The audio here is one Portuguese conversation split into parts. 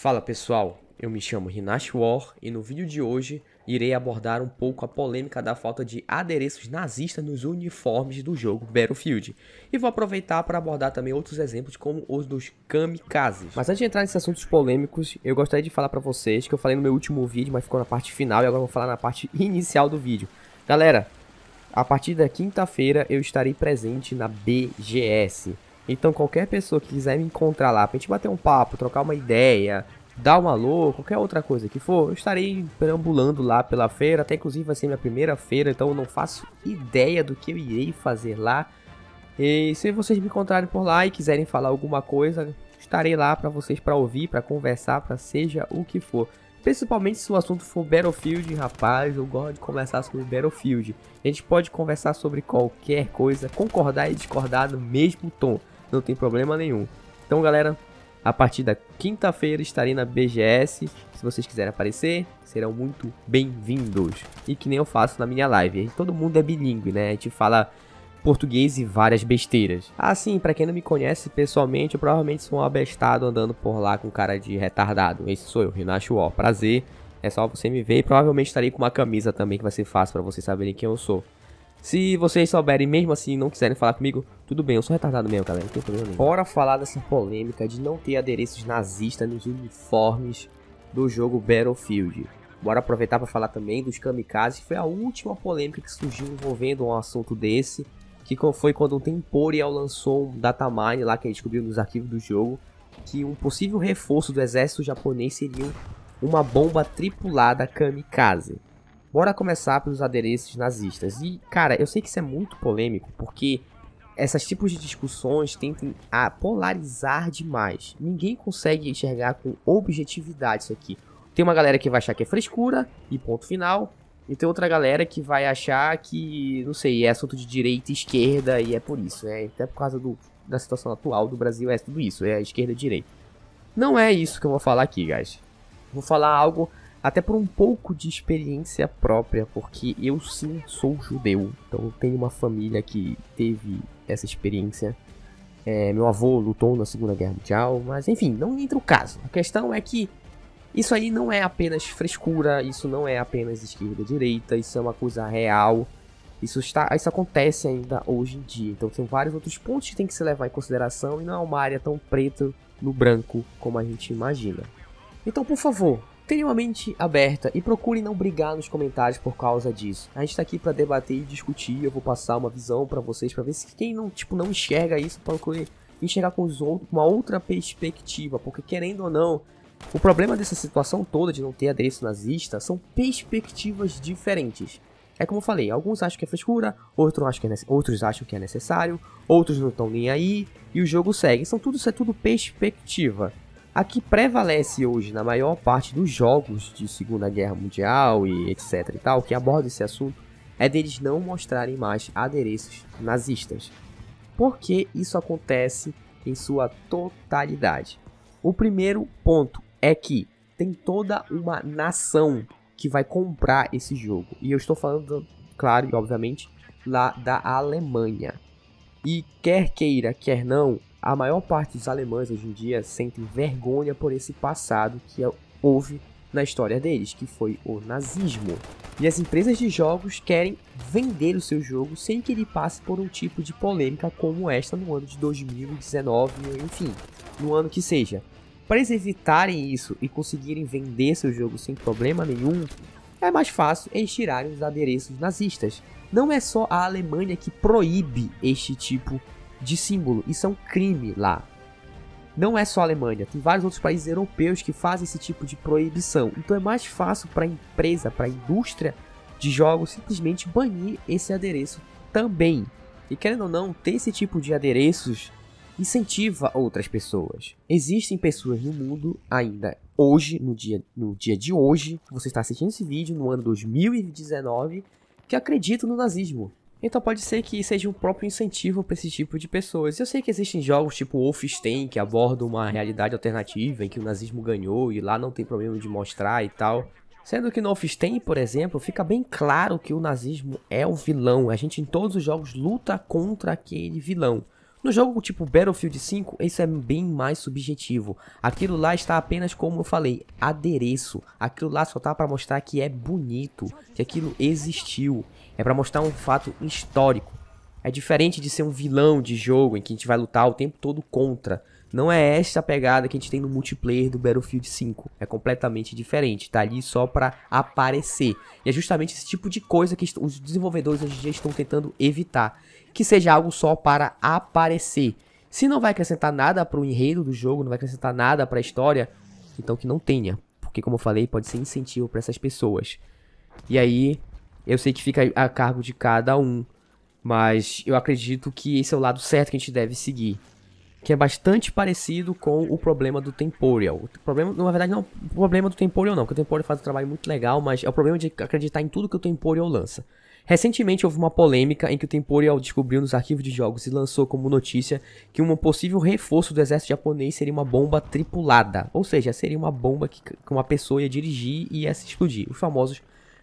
Fala pessoal, eu me chamo Rinash War e no vídeo de hoje irei abordar um pouco a polêmica da falta de adereços nazistas nos uniformes do jogo Battlefield. E vou aproveitar para abordar também outros exemplos como os dos kamikazes. Mas antes de entrar nesses assuntos polêmicos, eu gostaria de falar para vocês que eu falei no meu último vídeo, mas ficou na parte final e agora vou falar na parte inicial do vídeo. Galera, a partir da quinta-feira eu estarei presente na BGS. Então qualquer pessoa que quiser me encontrar lá, pra gente bater um papo, trocar uma ideia, dar um alô, qualquer outra coisa que for, eu estarei perambulando lá pela feira, até inclusive vai ser minha primeira feira, então eu não faço ideia do que eu irei fazer lá. E se vocês me encontrarem por lá e quiserem falar alguma coisa, estarei lá para vocês para ouvir, para conversar, para seja o que for. Principalmente se o assunto for Battlefield, rapaz, eu gosto de conversar sobre Battlefield. A gente pode conversar sobre qualquer coisa, concordar e discordar no mesmo tom não tem problema nenhum. Então, galera, a partir da quinta-feira estarei na BGS. Se vocês quiserem aparecer, serão muito bem-vindos. E que nem eu faço na minha live. Todo mundo é bilíngue, né? A gente fala português e várias besteiras. Assim, ah, para quem não me conhece pessoalmente, eu provavelmente sou um abestado andando por lá com cara de retardado. Esse sou eu, Rinacho O. Prazer. É só você me ver e provavelmente estarei com uma camisa também que vai ser fácil para vocês saberem quem eu sou. Se vocês souberem mesmo assim não quiserem falar comigo, tudo bem, eu sou retardado mesmo, galera. Não tem problema nenhum. Bora falar dessa polêmica de não ter adereços nazistas nos uniformes do jogo Battlefield. Bora aproveitar para falar também dos kamikazes, que foi a última polêmica que surgiu envolvendo um assunto desse, que foi quando um Temporial lançou um datamine lá que a gente descobriu nos arquivos do jogo, que um possível reforço do exército japonês seria uma bomba tripulada kamikaze. Bora começar pelos adereços nazistas. E, cara, eu sei que isso é muito polêmico, porque esses tipos de discussões tentam a polarizar demais. Ninguém consegue enxergar com objetividade isso aqui. Tem uma galera que vai achar que é frescura e ponto final. E tem outra galera que vai achar que, não sei, é assunto de direita e esquerda e é por isso, é Até por causa do, da situação atual do Brasil é tudo isso, é esquerda e direita. Não é isso que eu vou falar aqui, guys. Vou falar algo até por um pouco de experiência própria, porque eu sim sou judeu, então tenho uma família que teve essa experiência. É, meu avô lutou na Segunda Guerra Mundial, mas enfim, não entra o caso. A questão é que isso aí não é apenas frescura, isso não é apenas esquerda direita, isso é uma coisa real. Isso, está, isso acontece ainda hoje em dia. Então tem vários outros pontos que tem que se levar em consideração e não é uma área tão preta no branco como a gente imagina. Então, por favor, extremamente mente aberta e procure não brigar nos comentários por causa disso. A gente tá aqui para debater e discutir, eu vou passar uma visão para vocês para ver se quem não, tipo, não enxerga isso procure enxergar com os outros uma outra perspectiva, porque querendo ou não, o problema dessa situação toda de não ter adereço nazista são perspectivas diferentes. É como eu falei, alguns acham que é frescura, outros acham que é, outros acham que é necessário, outros não estão nem aí, e o jogo segue. São então, tudo, isso é tudo perspectiva. A que prevalece hoje na maior parte dos jogos de Segunda Guerra Mundial e etc e tal, que aborda esse assunto, é deles não mostrarem mais adereços nazistas. Por que isso acontece em sua totalidade? O primeiro ponto é que tem toda uma nação que vai comprar esse jogo. E eu estou falando, claro e obviamente, lá da Alemanha. E quer queira, quer não, a maior parte dos alemães hoje em dia sentem vergonha por esse passado que houve na história deles, que foi o nazismo. E as empresas de jogos querem vender o seu jogo sem que ele passe por um tipo de polêmica como esta no ano de 2019, enfim, no ano que seja. Para eles evitarem isso e conseguirem vender seu jogo sem problema nenhum, é mais fácil eles tirarem os adereços nazistas. Não é só a Alemanha que proíbe este tipo de símbolo. Isso é um crime lá. Não é só a Alemanha, tem vários outros países europeus que fazem esse tipo de proibição. Então é mais fácil para a empresa, para a indústria de jogos simplesmente banir esse adereço também. E querendo ou não, ter esse tipo de adereços incentiva outras pessoas. Existem pessoas no mundo ainda hoje, no dia, no dia de hoje, você está assistindo esse vídeo no ano 2019, que acreditam no nazismo, então pode ser que seja o próprio incentivo para esse tipo de pessoas. Eu sei que existem jogos tipo Wolfenstein que abordam uma realidade alternativa em que o nazismo ganhou e lá não tem problema de mostrar e tal. Sendo que no Wolfenstein, por exemplo, fica bem claro que o nazismo é o vilão. A gente em todos os jogos luta contra aquele vilão. No jogo tipo Battlefield 5, isso é bem mais subjetivo. Aquilo lá está apenas como eu falei, adereço. Aquilo lá só tá para mostrar que é bonito, que aquilo existiu. É para mostrar um fato histórico. É diferente de ser um vilão de jogo em que a gente vai lutar o tempo todo contra. Não é esta pegada que a gente tem no multiplayer do Battlefield 5. É completamente diferente. Tá ali só para aparecer. E é justamente esse tipo de coisa que os desenvolvedores hoje em dia estão tentando evitar. Que seja algo só para aparecer. Se não vai acrescentar nada para o enredo do jogo, não vai acrescentar nada para a história, então que não tenha. Porque, como eu falei, pode ser incentivo para essas pessoas. E aí, eu sei que fica a cargo de cada um. Mas eu acredito que esse é o lado certo que a gente deve seguir que é bastante parecido com o problema do Temporal. O problema, na verdade, não é o problema do Temporal não, porque o Temporal faz um trabalho muito legal, mas é o problema de acreditar em tudo que o Temporal lança. Recentemente houve uma polêmica em que o Temporal descobriu nos arquivos de jogos e lançou como notícia que um possível reforço do exército japonês seria uma bomba tripulada, ou seja, seria uma bomba que uma pessoa ia dirigir e ia se explodir, os famosos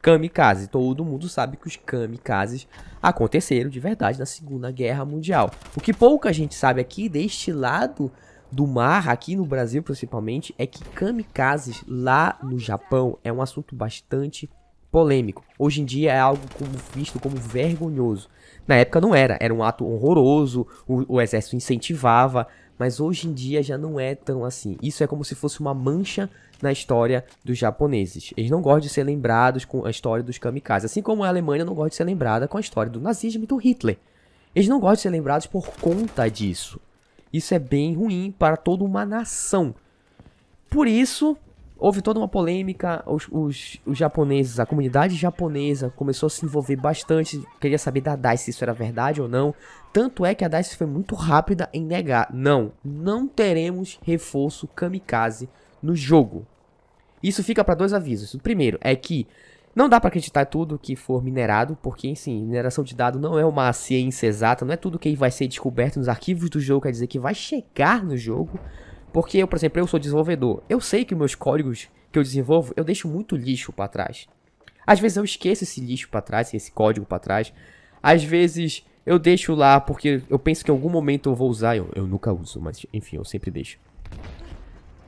kamikazes. Todo mundo sabe que os kamikazes aconteceram de verdade na Segunda Guerra Mundial. O que pouca gente sabe aqui deste lado do mar, aqui no Brasil principalmente, é que kamikazes lá no Japão é um assunto bastante polêmico. Hoje em dia é algo como visto como vergonhoso. Na época não era, era um ato horroroso, o, o exército incentivava, mas hoje em dia já não é tão assim. Isso é como se fosse uma mancha na história dos japoneses. Eles não gostam de ser lembrados com a história dos kamikazes, assim como a Alemanha não gosta de ser lembrada com a história do nazismo e do Hitler. Eles não gostam de ser lembrados por conta disso. Isso é bem ruim para toda uma nação. Por isso, houve toda uma polêmica, os, os, os, japoneses, a comunidade japonesa começou a se envolver bastante, queria saber da DICE se isso era verdade ou não. Tanto é que a DICE foi muito rápida em negar: não, não teremos reforço kamikaze no jogo. Isso fica para dois avisos. O primeiro é que não dá para acreditar tudo que for minerado, porque, sim mineração de dado não é uma ciência exata, não é tudo que vai ser descoberto nos arquivos do jogo, quer dizer que vai chegar no jogo. Porque eu, por exemplo, eu sou desenvolvedor. Eu sei que meus códigos que eu desenvolvo, eu deixo muito lixo para trás. Às vezes eu esqueço esse lixo para trás, esse código para trás. Às vezes eu deixo lá porque eu penso que em algum momento eu vou usar. Eu, eu nunca uso, mas enfim, eu sempre deixo.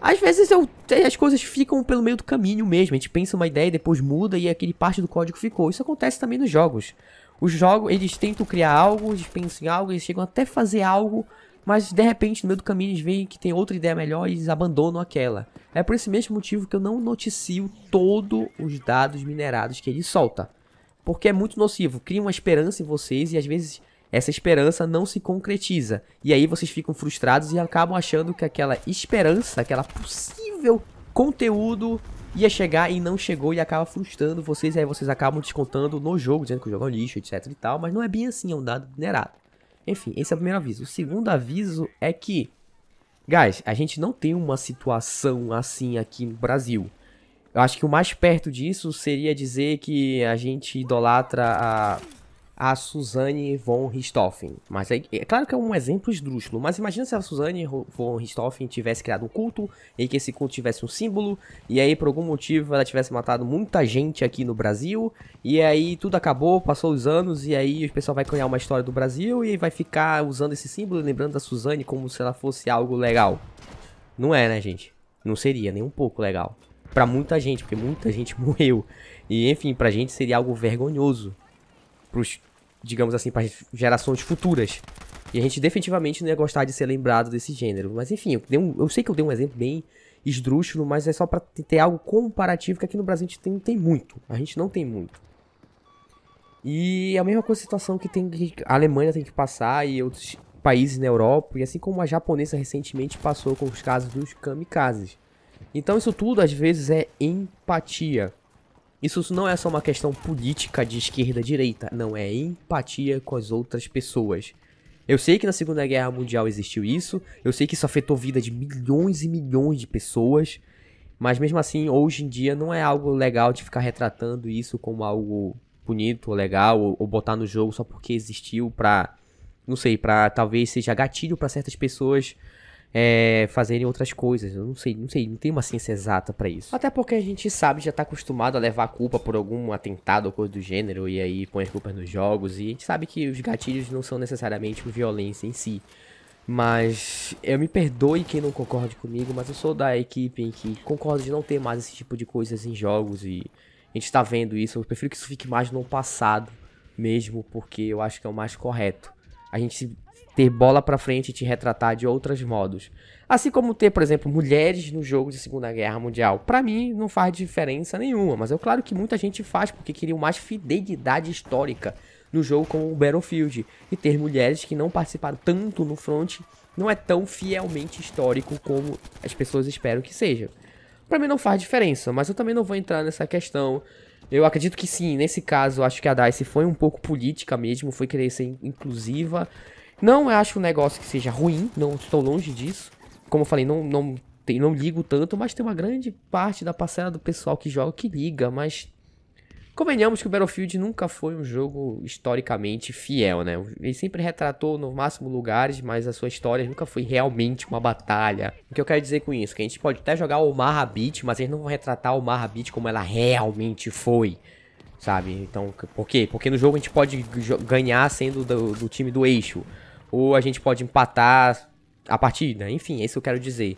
Às vezes eu, eh, as coisas ficam pelo meio do caminho mesmo. A gente pensa uma ideia, depois muda e aquele parte do código ficou. Isso acontece também nos jogos. Os jogos, eles tentam criar algo, eles pensam em algo, eles chegam até fazer algo, mas de repente, no meio do caminho, eles veem que tem outra ideia melhor e eles abandonam aquela. É por esse mesmo motivo que eu não noticio todos os dados minerados que ele solta. Porque é muito nocivo, cria uma esperança em vocês e às vezes essa esperança não se concretiza. E aí vocês ficam frustrados e acabam achando que aquela esperança, aquela possível conteúdo ia chegar e não chegou e acaba frustrando vocês. E aí vocês acabam descontando no jogo, dizendo que o jogo é um lixo, etc e tal. Mas não é bem assim, é um dado minerado. Enfim, esse é o primeiro aviso. O segundo aviso é que, guys, a gente não tem uma situação assim aqui no Brasil. Eu acho que o mais perto disso seria dizer que a gente idolatra a a Suzanne von Richthofen. Mas é, é, claro que é um exemplo esdrúxulo, mas imagina se a Suzanne von Richthofen tivesse criado um culto e que esse culto tivesse um símbolo, e aí por algum motivo ela tivesse matado muita gente aqui no Brasil, e aí tudo acabou, passou os anos, e aí o pessoal vai criar uma história do Brasil e vai ficar usando esse símbolo, lembrando da Suzanne como se ela fosse algo legal. Não é, né, gente? Não seria nem um pouco legal. Pra muita gente, porque muita gente morreu. E enfim, pra gente seria algo vergonhoso. Pros digamos assim, para gerações futuras. E a gente definitivamente não ia gostar de ser lembrado desse gênero. Mas enfim, eu, um, eu sei que eu dei um exemplo bem esdrúxulo, mas é só para ter algo comparativo que aqui no Brasil a gente tem, tem muito. A gente não tem muito. E é a mesma coisa, a situação que tem que a Alemanha tem que passar e outros países na Europa, e assim como a japonesa recentemente passou com os casos dos kamikazes. Então isso tudo às vezes é empatia. Isso não é só uma questão política de esquerda-direita, não é empatia com as outras pessoas. Eu sei que na Segunda Guerra Mundial existiu isso, eu sei que isso afetou a vida de milhões e milhões de pessoas, mas mesmo assim, hoje em dia não é algo legal de ficar retratando isso como algo bonito ou legal ou, botar no jogo só porque existiu pra, não sei, pra talvez seja gatilho para certas pessoas é, fazerem outras coisas. Eu não sei, não sei, não tem uma ciência exata para isso. Até porque a gente sabe, já tá acostumado a levar a culpa por algum atentado ou coisa do gênero, e aí põe as culpas nos jogos, e a gente sabe que os gatilhos não são necessariamente violência em si. Mas eu me perdoe quem não concorde comigo, mas eu sou da equipe em que concordo de não ter mais esse tipo de coisas em jogos e a gente tá vendo isso. Eu prefiro que isso fique mais no passado mesmo, porque eu acho que é o mais correto. A gente ter bola para frente e te retratar de outros modos. Assim como ter, por exemplo, mulheres no jogo de Segunda Guerra Mundial. Para mim não faz diferença nenhuma, mas é claro que muita gente faz porque queria mais fidelidade histórica no jogo como o Battlefield e ter mulheres que não participaram tanto no front não é tão fielmente histórico como as pessoas esperam que seja. Para mim não faz diferença, mas eu também não vou entrar nessa questão. Eu acredito que sim, nesse caso, acho que a DICE foi um pouco política mesmo, foi querer ser inclusiva não acho um negócio que seja ruim, não estou longe disso. Como eu falei, não, não, tem, não ligo tanto, mas tem uma grande parte da parcela do pessoal que joga que liga, mas Convenhamos que o Battlefield nunca foi um jogo historicamente fiel, né? Ele sempre retratou no máximo lugares, mas a sua história nunca foi realmente uma batalha. O que eu quero dizer com isso? Que a gente pode até jogar o Marra Beat, mas eles não vão retratar o Marra Beat como ela realmente foi. Sabe? Então, por quê? Porque no jogo a gente pode ganhar sendo do, do time do eixo ou a gente pode empatar a partida. Enfim, é isso que eu quero dizer.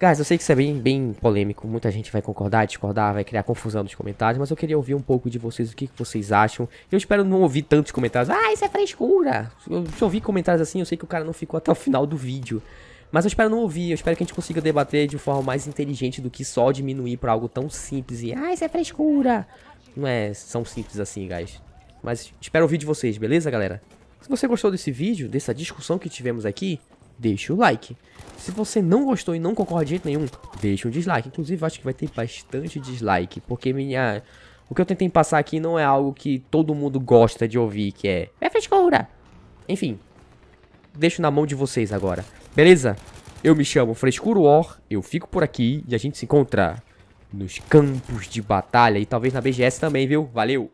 Guys, eu sei que isso é bem, bem polêmico, muita gente vai concordar, discordar, vai criar confusão nos comentários, mas eu queria ouvir um pouco de vocês, o que, que vocês acham. Eu espero não ouvir tantos comentários, ah, isso é frescura. Eu, se eu ouvir comentários assim, eu sei que o cara não ficou até o final do vídeo. Mas eu espero não ouvir, eu espero que a gente consiga debater de forma mais inteligente do que só diminuir pra algo tão simples e, ah, isso é frescura. Não é tão simples assim, guys. Mas espero ouvir de vocês, beleza, galera? Se você gostou desse vídeo, dessa discussão que tivemos aqui, deixa o like. Se você não gostou e não concorda de jeito nenhum, deixa um dislike. Inclusive, acho que vai ter bastante dislike, porque minha... O que eu tentei passar aqui não é algo que todo mundo gosta de ouvir, que é... É frescura! Enfim, deixo na mão de vocês agora. Beleza? Eu me chamo Frescuro War, eu fico por aqui e a gente se encontra nos campos de batalha e talvez na BGS também, viu? Valeu!